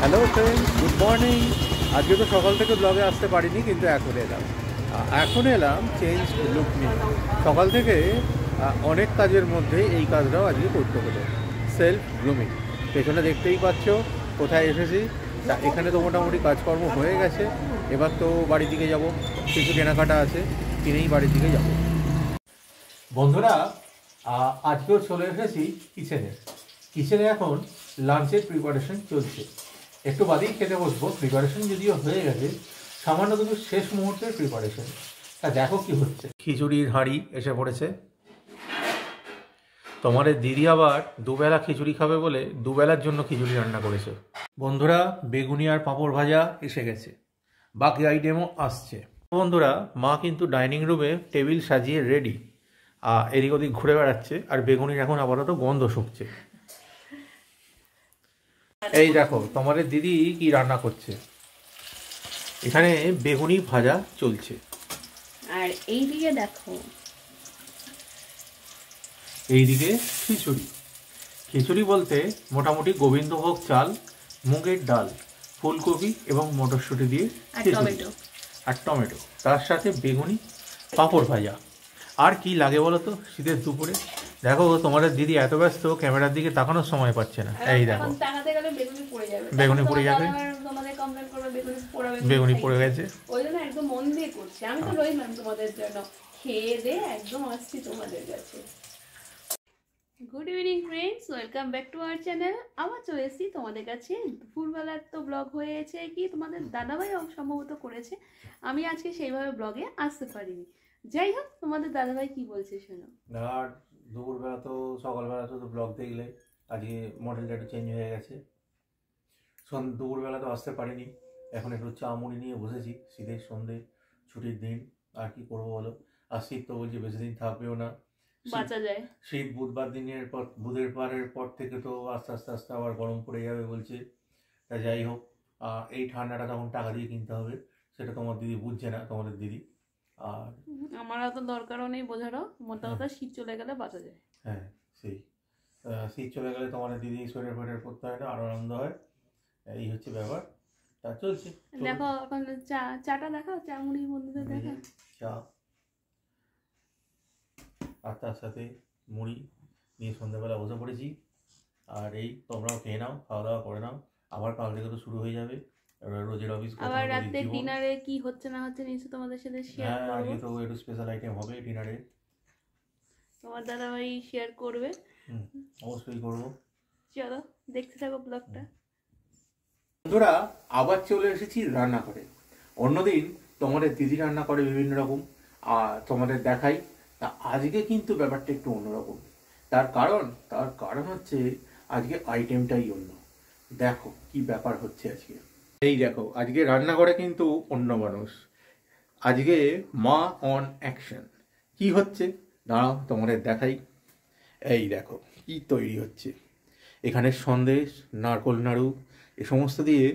Hello friend good morning আজকে তো সকাল থেকে ব্লগে আসতে পারিনি কিন্তু এখন এলাম এখন এলাম চেঞ্জ লুক নিয়ে সকাল থেকে অনেক কাজের মধ্যে এই কাজটাও আজকে করতে হলো সেলফ গ্রুমিং পেছনে দেখতেই পাচ্ছ কোথায় এসেছি তা এখানে তো মোটামুটি কাজকর্ম হয়ে গেছে এবার তো বাড়ির দিকে যাব কিছু কেনাকাটা আছে কিনেই বাড়ির দিকে যাব বন্ধুরা আজকেও চলে এসেছি কিচেনে কিচেনে এখন লাঞ্চের প্রিপারেশন চলছে একটু বাদেই খেতে বসবো প্রিপারেশন যদিও হয়ে গেছে সামান্য কিন্তু শেষ মুহূর্তের প্রিপারেশন তা দেখো কি হচ্ছে খিচুড়ির হাঁড়ি এসে পড়েছে তোমার দিদি আবার দুবেলা খিচুড়ি খাবে বলে দুবেলার জন্য খিচুড়ি রান্না করেছে বন্ধুরা বেগুনি আর পাঁপড় ভাজা এসে গেছে বাকি আইটেমও আসছে বন্ধুরা মা কিন্তু ডাইনিং রুমে টেবিল সাজিয়ে রেডি এদিক ওদিক ঘুরে বেড়াচ্ছে আর বেগুনির এখন আপাতত গন্ধ শুকছে আচ্ছা। এই দেখো তোমার দিদি কি রান্না করছে এখানে বেগুনি ভাজা চলছে আর এই দিকে দেখো এই দিকে খিচুড়ি খিচুড়ি বলতে মোটামুটি গোবিন্দভোগ চাল মুগের ডাল ফুলকপি এবং মটরশুটি দিয়ে টমেটো আর টমেটো তার সাথে বেগুনি পাঁপড় ভাজা আর কি লাগে বলো তো শীতের দুপুরে দেখো তোমার দিদি এত ব্যস্ত ক্যামেরার দিকে তাকানোর সময় পাচ্ছে না এই দেখো বেগুনি পড়ে যাবে বেগুনি পড়ে গেছে হ্যাঁ। খেয়ে একদম আসছি তোমাদের কাছে good evening friends welcome back to our channel আবার চলেছি তোমাদের কাছে দুপুরবেলার তো ব্লগ হয়েছে কি তোমাদের দাদাভাই সম্ভবত করেছে আমি আজকে সেইভাবে ব্লগে আসতে পারিনি যাই হোক তোমাদের দাদাভাই কি বলছে শোনো দুপুরবেলা তো সকালবেলা তো ব্লগ দেখলে আজকে মডেলটা একটু চেঞ্জ হয়ে গেছে দুপুরবেলা তো আসতে পারিনি এখন একটু চা মুড়ি নিয়ে বসেছি শীতের সন্ধে ছুটির দিন আর কি করবো বলো আর শীত তো বলছি বেশি দিন থাকবেও না শীত বুধবার দিনের পর বুধের পরের পর থেকে তো আস্তে আস্তে আস্তে আবার গরম পড়ে যাবে বলছে তা যাই হোক এই ঠান্ডাটা তখন টাকা দিয়ে কিনতে হবে সেটা তোমার দিদি বুঝছে না তোমাদের দিদি আর আমার অত দরকারও নেই বোঝারও মোটা কথা হ্যাঁ। শীত চলে গেলে বাঁচা যায় হ্যাঁ সেই শীত চলে গেলে তোমার দিদি শরীর ফোয়েটার করতে হয় না আরও আনন্দ হয় এই হচ্ছে ব্যাপার তা চলছে দেখো এখন চা চাটা দেখাও চা মুড়ি বন্ধুদের দেখা চা আর তার সাথে মুড়ি নিয়ে সন্ধ্যাবেলা বসে পড়েছি আর এই তোমরাও খেয়ে নাও খাওয়া দাওয়া করে নাও আবার কাল থেকে তো শুরু হয়ে যাবে রোজের অফিস আবার রাতে ডিনারে কি হচ্ছে না হচ্ছে নিশ্চয় তোমাদের সাথে শেয়ার হ্যাঁ, করব আজকে তো একটু স্পেশাল আইটেম হবে ডিনারে তোমার দাদা ভাই শেয়ার করবে অবশ্যই করব চলো দেখতে থাকো ব্লগটা বন্ধুরা আবার চলে এসেছি রান্না করে অন্যদিন তোমাদের দিদি রান্না করে বিভিন্ন রকম আর তোমাদের দেখাই তা আজকে কিন্তু ব্যাপারটা একটু অন্যরকম তার কারণ তার কারণ হচ্ছে আজকে আইটেমটাই অন্য দেখো কি ব্যাপার হচ্ছে আজকে এই দেখো আজকে রান্নাঘরে কিন্তু অন্য মানুষ আজকে মা অন অ্যাকশন কি হচ্ছে দাঁড়াও তোমাদের দেখাই এই দেখো কি তৈরি হচ্ছে এখানে সন্দেশ নারকল নাড়ু এ সমস্ত দিয়ে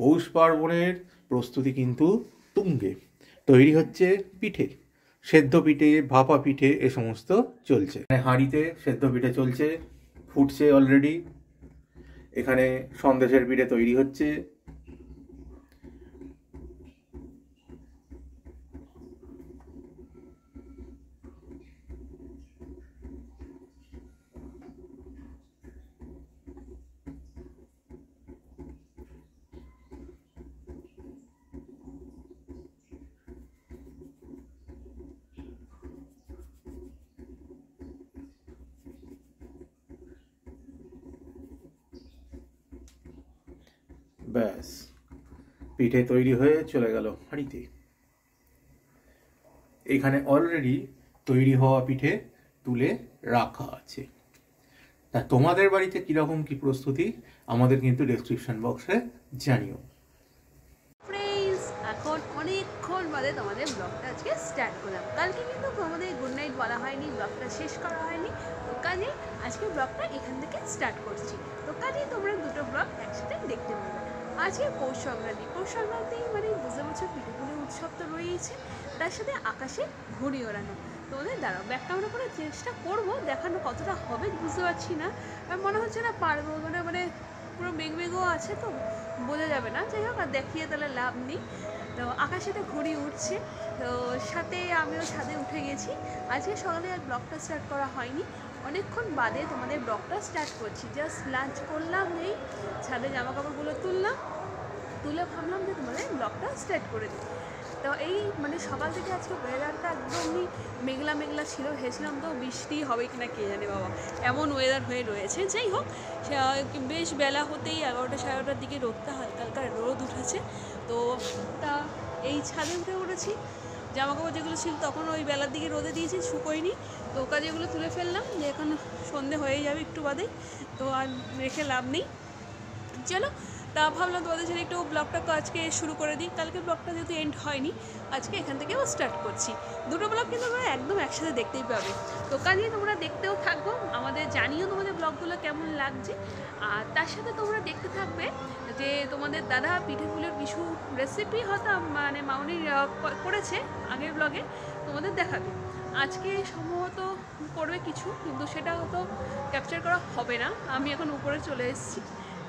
পৌষ পার্বণের প্রস্তুতি কিন্তু তুঙ্গে তৈরি হচ্ছে পিঠে সেদ্ধ পিঠে ভাপা পিঠে এ সমস্ত চলছে এখানে হাঁড়িতে সেদ্ধ পিঠে চলছে ফুটছে অলরেডি এখানে সন্দেশের পিঠে তৈরি হচ্ছে ব্যাস পিঠে তৈরি হয়ে চলে গেল হাঁড়িতে এখানে অলরেডি তৈরি হওয়া পিঠে তুলে রাখা আছে তা তোমাদের বাড়িতে কিরকম কি প্রস্তুতি আমাদের কিন্তু ডেসক্রিপশন বক্সে জানিও এখন অনেকক্ষণ বাদে তোমাদের ব্লগটা আজকে স্টার্ট করলাম কালকে কিন্তু তোমাদের গুড নাইট বলা হয়নি ব্লগটা শেষ করা হয়নি তো কাজে আজকে ব্লগটা এখান থেকে স্টার্ট করছি তো কাজে তোমরা দুটো ব্লগ একসাথে দেখতে পাবে আজকে পৌষ সংক্রান্তি পৌষ সংক্রান্তি মানে বুঝতে পারছো পিঠুপুলি উৎসব তো রয়েছে তার সাথে আকাশে ঘুড়ি ওড়ানো তো ওদের দাঁড়াও ব্যাগটা করে চেষ্টা করবো দেখানো কতটা হবে বুঝতে পারছি না মনে হচ্ছে না পারবো মানে মানে পুরো মেঘ মেঘও আছে তো বোঝা যাবে না যাই হোক আর দেখিয়ে তাহলে লাভ নেই তো আকাশে তো ঘুড়ি উঠছে তো সাথে আমিও সাথে উঠে গেছি আজকে সকালে আর ব্লগটা স্টার্ট করা হয়নি অনেকক্ষণ বাদে তোমাদের ব্লগটা স্টার্ট করছি জাস্ট লাঞ্চ করলাম এই ছাদে জামা কাপড়গুলো তুললাম তুলে ভাবলাম যে তোমাদের ব্লগটা স্টার্ট করে দিই তো এই মানে সকাল থেকে আজকে ওয়েদারটা একদমই মেঘলা মেঘলা ছিল ভেবেছিলাম তো বৃষ্টি হবে কি না কে জানে বাবা এমন ওয়েদার হয়ে রয়েছে যাই হোক বেশ বেলা হতেই এগারোটা সাড়ে এগারোটার দিকে রোদটা হালকা হালকা রোদ উঠেছে তো তা এই ছাদে উঠে উঠেছি জামা কাপড় যেগুলো ছিল তখন ওই বেলার দিকে রোদে দিয়েছি শুকোয়নি তো ওকা যেগুলো তুলে ফেললাম যে এখন সন্ধে হয়ে যাবে একটু বাদেই তো আর রেখে লাভ নেই চলো তা ভাবলাম তোমাদের সাথে একটু ব্লগটা আজকে শুরু করে দিই কালকে ব্লগটা যেহেতু এন্ড হয়নি আজকে এখান থেকে স্টার্ট করছি দুটো ব্লগ কিন্তু তোমরা একদম একসাথে দেখতেই পাবে তো কাজে তোমরা দেখতেও থাকবো আমাদের জানিও তোমাদের ব্লগগুলো কেমন লাগছে আর তার সাথে তোমরা দেখতে থাকবে যে তোমাদের দাদা পিঠে ফুলের কিছু রেসিপি হয়তো মানে মাউনি করেছে আগের ব্লগে তোমাদের দেখাবে আজকে সম্ভবত করবে কিছু কিন্তু সেটা হয়তো ক্যাপচার করা হবে না আমি এখন উপরে চলে এসেছি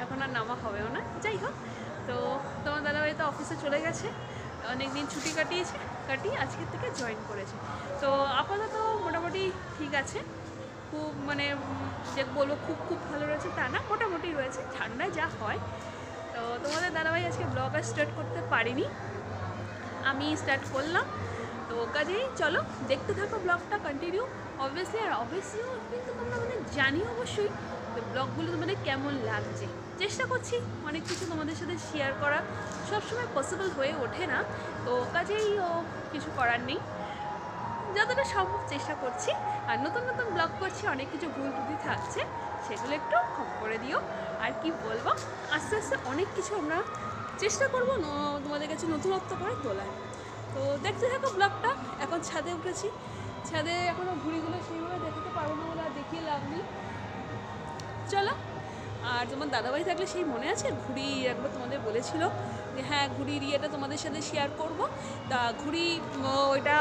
এখন আর নামা হবেও না যাই হোক তো তোমার দাদা তো অফিসে চলে গেছে অনেক দিন ছুটি কাটিয়েছে কাটিয়ে আজকের থেকে জয়েন করেছে তো আপাতত মোটামুটি ঠিক আছে খুব মানে যে বলবো খুব খুব ভালো রয়েছে তা না মোটামুটি রয়েছে ঠান্ডায় যা হয় তো তোমাদের দাদাভাই আজকে ব্লগ আর স্টার্ট করতে পারিনি আমি স্টার্ট করলাম তো কাজেই চলো দেখতে থাকো ব্লগটা কন্টিনিউ অবভিয়াসলি আর অবভিয়াসলি কিন্তু তোমরা মানে জানি অবশ্যই থাকবে ব্লগগুলো মানে কেমন লাগছে চেষ্টা করছি অনেক কিছু তোমাদের সাথে শেয়ার করা সবসময় পসিবল হয়ে ওঠে না তো কাজেই ও কিছু করার নেই যতটা সম্ভব চেষ্টা করছি আর নতুন নতুন ব্লগ করছি অনেক কিছু ভুল ত্রুটি থাকছে সেগুলো একটু ক্ষম করে দিও আর কি বলবো আস্তে আস্তে অনেক কিছু আমরা চেষ্টা করবো তোমাদের কাছে নতুনত্ব করে তোলার তো দেখতে থাকো ব্লগটা এখন ছাদে উঠেছি ছাদে এখনও ঘুড়িগুলো সেইভাবে দেখাতে পারবো না দেখিয়ে লাভ নেই চলা আর তোমার দাদাভাই থাকলে সেই মনে আছে ঘুড়ি একবার তোমাদের বলেছিল যে হ্যাঁ ঘুড়ির ইয়েটা তোমাদের সাথে শেয়ার করব তা ঘুড়ি ওইটা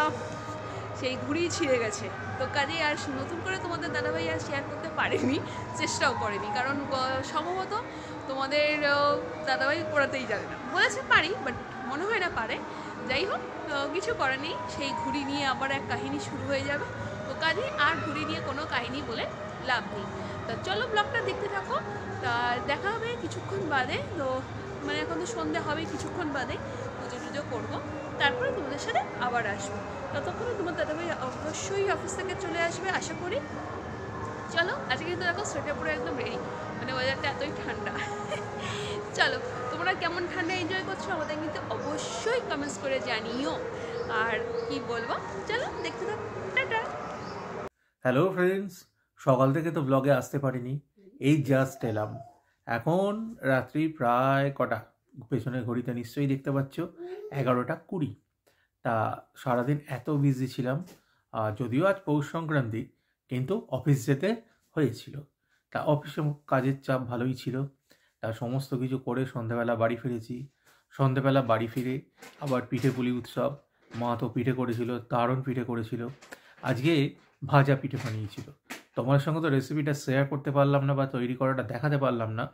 সেই ঘুড়ি ছিঁড়ে গেছে তো কাজেই আর নতুন করে তোমাদের দাদাভাই আর শেয়ার করতে পারেনি চেষ্টাও করেনি কারণ সম্ভবত তোমাদের দাদাভাই পড়াতেই জানে না বলেছে পারি বাট মনে হয় না পারে যাই হোক কিছু করার নেই সেই ঘুড়ি নিয়ে আবার এক কাহিনী শুরু হয়ে যাবে কাজে আর ঘুরি নিয়ে কোনো কাহিনী বলে লাভ নেই তো চলো ব্লগটা দেখতে থাকো তা দেখা হবে কিছুক্ষণ বাদে তো মানে এখন তো সন্ধ্যা হবে কিছুক্ষণ বাদে পুজো টুজো করবো তারপরে তোমাদের সাথে আবার আসবো ততক্ষণে তোমার দাদাভাই অবশ্যই অফিস থেকে চলে আসবে আশা করি চলো আজকে কিন্তু দেখো সোয়েটার পরে একদম রেডি মানে ওয়েদারটা এতই ঠান্ডা চলো তোমরা কেমন ঠান্ডা এনজয় করছো আমাদের কিন্তু অবশ্যই কমেন্টস করে জানিও আর কি বলবো চলো দেখতে থাকো টাটা হ্যালো ফ্রেন্ডস সকাল থেকে তো ব্লগে আসতে পারিনি এই জাস্ট এলাম এখন রাত্রি প্রায় কটা পেছনের ঘড়িতে নিশ্চয়ই দেখতে পাচ্ছ এগারোটা কুড়ি তা সারাদিন এত বিজি ছিলাম যদিও আজ পৌষ সংক্রান্তি কিন্তু অফিস যেতে হয়েছিল তা অফিসে কাজের চাপ ভালোই ছিল তা সমস্ত কিছু করে সন্ধ্যাবেলা বাড়ি ফিরেছি সন্ধ্যাবেলা বাড়ি ফিরে আবার পিঠে পুলি উৎসব মা তো পিঠে করেছিল দারুণ পিঠে করেছিল আজকে ভাজা পিঠে বানিয়েছিল তোমার সঙ্গে তো রেসিপিটা শেয়ার করতে পারলাম না বা তৈরি করাটা দেখাতে পারলাম না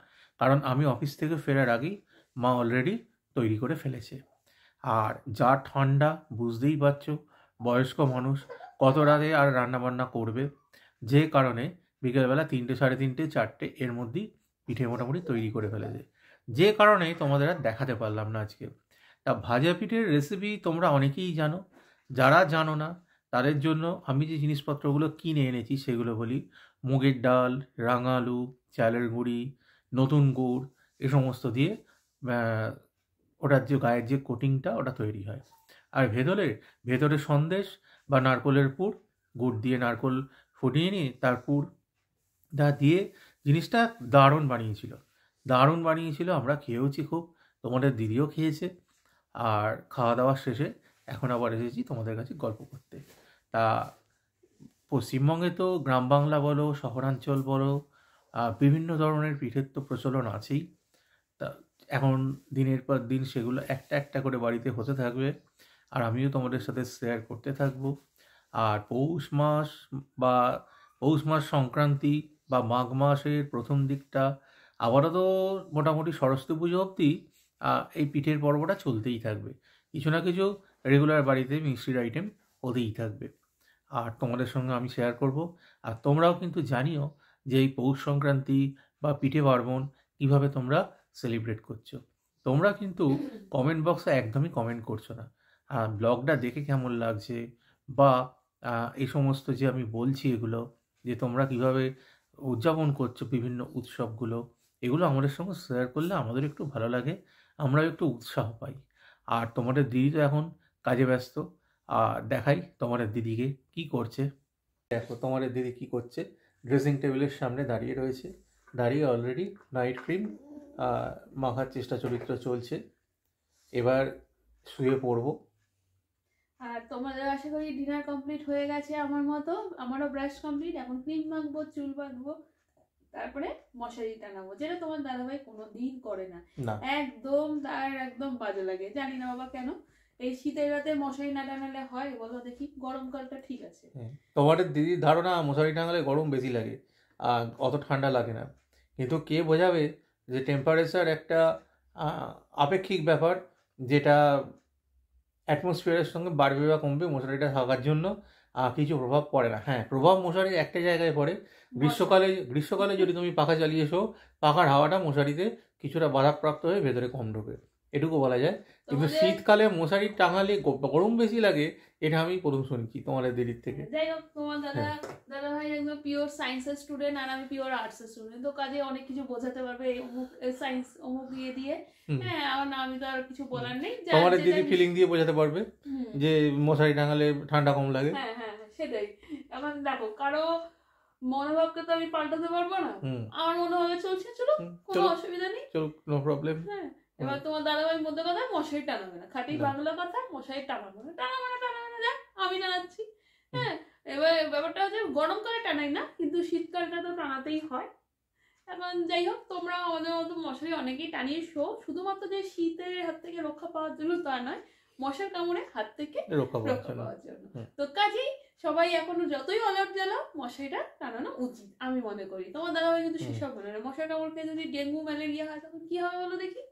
কারণ আমি অফিস থেকে ফেরার আগেই মা অলরেডি তৈরি করে ফেলেছে আর যা ঠান্ডা বুঝতেই পারছ বয়স্ক মানুষ কত রাতে আর রান্নাবান্না করবে যে কারণে বিকেলবেলা তিনটে সাড়ে তিনটে চারটে এর মধ্যেই পিঠে মোটামুটি তৈরি করে ফেলেছে যে কারণে তোমাদের আর দেখাতে পারলাম না আজকে তা ভাজা পিঠের রেসিপি তোমরা অনেকেই জানো যারা জানো না তাদের জন্য আমি যে জিনিসপত্রগুলো কিনে এনেছি সেগুলো বলি মুগের ডাল রাঙা আলু চালের গুঁড়ি নতুন গুড় এ সমস্ত দিয়ে ওটার যে গায়ের যে কোটিংটা ওটা তৈরি হয় আর ভেতরে ভেতরে সন্দেশ বা নারকলের পুর গুড় দিয়ে নারকল ফুটিয়ে নিয়ে তার পুরটা দিয়ে জিনিসটা দারুণ বানিয়েছিল দারুণ বানিয়েছিল আমরা খেয়েওছি খুব তোমাদের দিদিও খেয়েছে আর খাওয়া দাওয়ার শেষে এখন আবার এসেছি তোমাদের কাছে গল্প করতে তা পশ্চিমবঙ্গে তো গ্রাম বাংলা বলো শহরাঞ্চল বলো বিভিন্ন ধরনের পিঠের তো প্রচলন আছেই তা এখন দিনের পর দিন সেগুলো একটা একটা করে বাড়িতে হতে থাকবে আর আমিও তোমাদের সাথে শেয়ার করতে থাকবো আর পৌষ মাস বা পৌষ মাস সংক্রান্তি বা মাঘ মাসের প্রথম দিকটা তো মোটামুটি সরস্বতী পুজো অব্দি এই পিঠের পর্বটা চলতেই থাকবে কিছু না কিছু রেগুলার বাড়িতে মিষ্টির আইটেম হতেই থাকবে আর তোমাদের সঙ্গে আমি শেয়ার করব আর তোমরাও কিন্তু জানিও যে এই পৌষ সংক্রান্তি বা পিঠে পার্বণ কীভাবে তোমরা সেলিব্রেট করছো তোমরা কিন্তু কমেন্ট বক্সে একদমই কমেন্ট করছো না আর ব্লগটা দেখে কেমন লাগছে বা এই সমস্ত যে আমি বলছি এগুলো যে তোমরা কিভাবে উদযাপন করছো বিভিন্ন উৎসবগুলো এগুলো আমাদের সঙ্গে শেয়ার করলে আমাদের একটু ভালো লাগে আমরাও একটু উৎসাহ পাই আর তোমাদের দিদি তো এখন কাজে ব্যস্ত আর দেখাই তোমাদের দিদিকে কি করছে দেখো তোমাদের দিদি কি করছে ড্রেসিং টেবিলের সামনে দাঁড়িয়ে রয়েছে দাঁড়িয়ে অলরেডি নাইট ক্রিম মাখার চেষ্টা চরিত্র চলছে এবার শুয়ে পড়বো আর তোমাদের আশা করি ডিনার কমপ্লিট হয়ে গেছে আমার মতো আমারও ব্রাশ কমপ্লিট এখন ক্রিম মাখবো চুল মাখবো তারপরে মশারি টানাবো যেটা তোমার দাদাভাই কোনো দিন করে না একদম তার একদম বাজে লাগে জানি না বাবা কেন এই শীতের রাতে মশারি না টানালে হয় বলো দেখি গরমকালটা ঠিক আছে তোমার দিদির ধারণা মশারি টাঙালে গরম বেশি লাগে আর অত ঠান্ডা লাগে না কিন্তু কে বোঝাবে যে টেম্পারেচার একটা আপেক্ষিক ব্যাপার যেটা অ্যাটমসফিয়ারের সঙ্গে বাড়বে বা কমবে মশারিটা থাকার জন্য কিছু প্রভাব পড়ে না হ্যাঁ প্রভাব মশারি একটা জায়গায় পড়ে গ্রীষ্মকালে গ্রীষ্মকালে যদি তুমি পাখা চালিয়ে এসো পাখার হাওয়াটা মশারিতে কিছুটা বাধাপ্রাপ্ত হয়ে ভেতরে কম ঢোকে এটুকু বলা যায় কিন্তু শীতকালে মশারি টাঙালে গরম বেশি লাগে এটা আমি প্রথম শুনছি তোমাদের দিদির থেকে হ্যাঁ, যাই হোক তোমার দাদা হ্যাঁ। দাদা ভাই একদম পিওর স্টুডেন্ট আর আমি পিওর স্টুডেন্ট তো কাজে অনেক কিছু বোঝাতে পারবে সায়েন্স অমুক ইয়ে দিয়ে হ্যাঁ আমার আমি তো আর কিছু বলার নেই তোমাদের দিদি ফিলিং দিয়ে বোঝাতে পারবে যে মশারি টাঙালে ঠান্ডা কম লাগে হ্যাঁ হ্যাঁ, হ্যাঁ সেটাই এখন দেখো কারো মনোভাবকে তো আমি পাল্টাতে পারবো না আমার মনে হবে চলছে চলো কোনো অসুবিধা নেই চলো নো প্রবলেম হ্যাঁ এবার তোমার দাদাভাই মধ্যে কথা মশাই টানাবে না খাটি বাংলা কথা মশাই টানাবে না টানাবে না টানাবে না আমি টানাচ্ছি হ্যাঁ এবার ব্যাপারটা হচ্ছে গরমকালে টানাই না কিন্তু শীতকালটা তো টানাতেই হয় এখন যাই হোক তোমরা আমাদের মতো মশারি অনেকেই টানিয়ে শো শুধুমাত্র যে শীতের হাত থেকে রক্ষা পাওয়ার জন্য তা নয় মশার কামড়ে হাত থেকে রক্ষা পাওয়ার জন্য তো কাজেই সবাই এখনো যতই অলআউট জ্বালাও মশারিটা টানানো উচিত আমি মনে করি তোমার দাদাভাই কিন্তু সেসব মনে না মশার কামড় খেয়ে যদি ডেঙ্গু ম্যালেরিয়া হয় তখন কি হবে বলো দেখি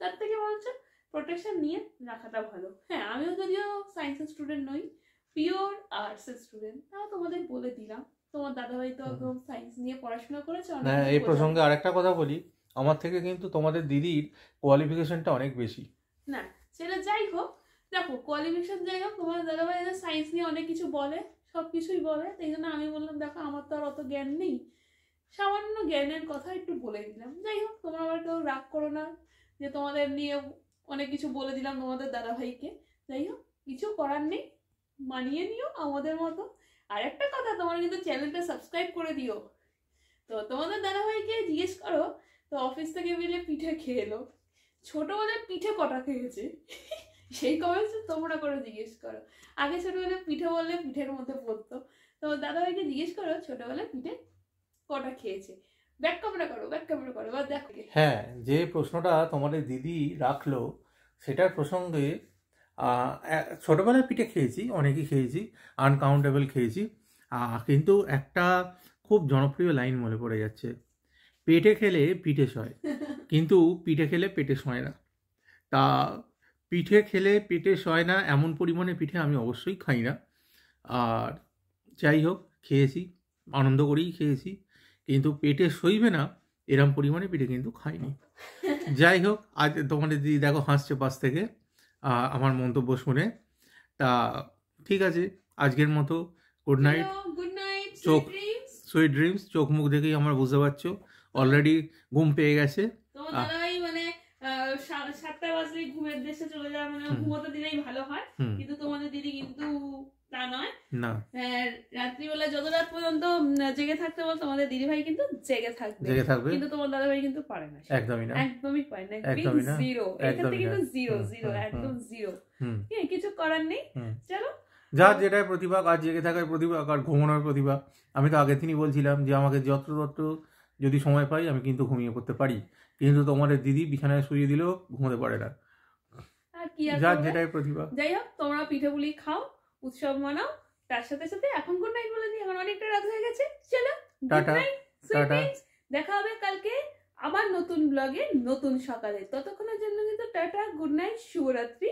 তার থেকে বলছো প্রোটেকশন নিয়ে রাখাটা ভালো হ্যাঁ আমিও যদিও সায়েন্সের স্টুডেন্ট নই পিওর আর্টসের স্টুডেন্ট তাও তোমাদের বলে দিলাম তোমার দাদাভাই তো একদম সায়েন্স নিয়ে পড়াশোনা করেছে হ্যাঁ এই প্রসঙ্গে আরেকটা কথা বলি আমার থেকে কিন্তু তোমাদের দিদির কোয়ালিফিকেশনটা অনেক বেশি না দেখো কোয়ালিফিকেশন যাই হোক তোমার দাদাভাই এদের সায়েন্স নিয়ে অনেক কিছু বলে সব কিছুই বলে তাই জন্য আমি বললাম দেখো আমার তো আর অত জ্ঞান নেই সামান্য জ্ঞানের কথা একটু বলে দিলাম যাই হোক তোমরা আবার কেউ রাগ করো না যে তোমাদের নিয়ে অনেক কিছু বলে দিলাম তোমাদের দাদাভাইকে যাই হোক কিছু করার নেই মানিয়ে নিও আমাদের মতো আর একটা কথা তোমার কিন্তু চ্যানেলটা সাবস্ক্রাইব করে দিও তো তোমাদের দাদাভাইকে জিজ্ঞেস করো তো অফিস থেকে বেরিয়ে পিঠে খেয়ে এলো ছোটবেলায় পিঠে কটা খেয়েছে সেই কমেন্টস তোমরা করে জিজ্ঞেস করো আগে ছোটবেলায় পিঠে বললে পিঠের মধ্যে পড়তো তো দাদাভাইকে জিজ্ঞেস করো ছোটবেলায় পিঠে কটা খেয়েছে ব্যাক করো ব্যাক করো বা দেখো হ্যাঁ যে প্রশ্নটা তোমাদের দিদি রাখলো সেটার প্রসঙ্গে ছোটবেলায় পিঠে খেয়েছি অনেকই খেয়েছি আনকাউন্টেবল খেয়েছি কিন্তু একটা খুব জনপ্রিয় লাইন মনে পড়ে যাচ্ছে পেটে খেলে পিঠে সয় কিন্তু পিঠে খেলে পেটে সয় না তা পিঠে খেলে পেটে সয় না এমন পরিমাণে পিঠে আমি অবশ্যই খাই না আর যাই হোক খেয়েছি আনন্দ করেই খেয়েছি কিন্তু পেটে সইবে না এরম পরিমাণে পিঠে কিন্তু খাইনি যাই হোক আজ তোমাদের দিদি দেখো হাসছে পাশ থেকে আমার মন্তব্য শুনে তা ঠিক আছে আজকের মতো গুড নাইট গুড নাইট চোখ সুইট ড্রিমস চোখ মুখ দেখেই আমরা বুঝতে পারছো অলরেডি ঘুম পেয়ে গেছে আসলে ঘুমের দেশে চলে যাওয়া মানে ঘুমোতে দিলেই ভালো হয় কিন্তু তোমাদের দিদি কিন্তু তা নয় না হ্যাঁ, রাত্রিবেলা যত রাত পর্যন্ত জেগে থাকতে বল তোমাদের দিদি ভাই কিন্তু জেগে থাকবে জেগে থাকবে কিন্তু তোমার দাদা ভাই কিন্তু পারে না একদমই না একদমই পারে না একদমই না জিরো এক্ষেত্রে কিন্তু জিরো জিরো একদম জিরো কিছু করার নেই চলো যার যেটাই প্রতিভা আর জেগে থাকার প্রতিভা আর ঘুমানোর প্রতিভা আমি তো আগে তিনি বলছিলাম যে আমাকে যত্রতত্র যদি সময় পাই আমি কিন্তু ঘুমিয়ে পড়তে পারি কিন্তু তোমাদের দিদি বিছানায় শুয়ে দিলেও ঘুমোতে পারে না আর কি যার খাও উৎসব মানাও তার সাথে সাথে এখন গুড নাইট বলে দিই এখন অনেকটা রাত হয়ে গেছে চলো গুড নাইট দেখা হবে কালকে আবার নতুন ব্লগে নতুন সকালে ততক্ষণের জন্য কিন্তু টাটা গুড নাইট শুভরাত্রি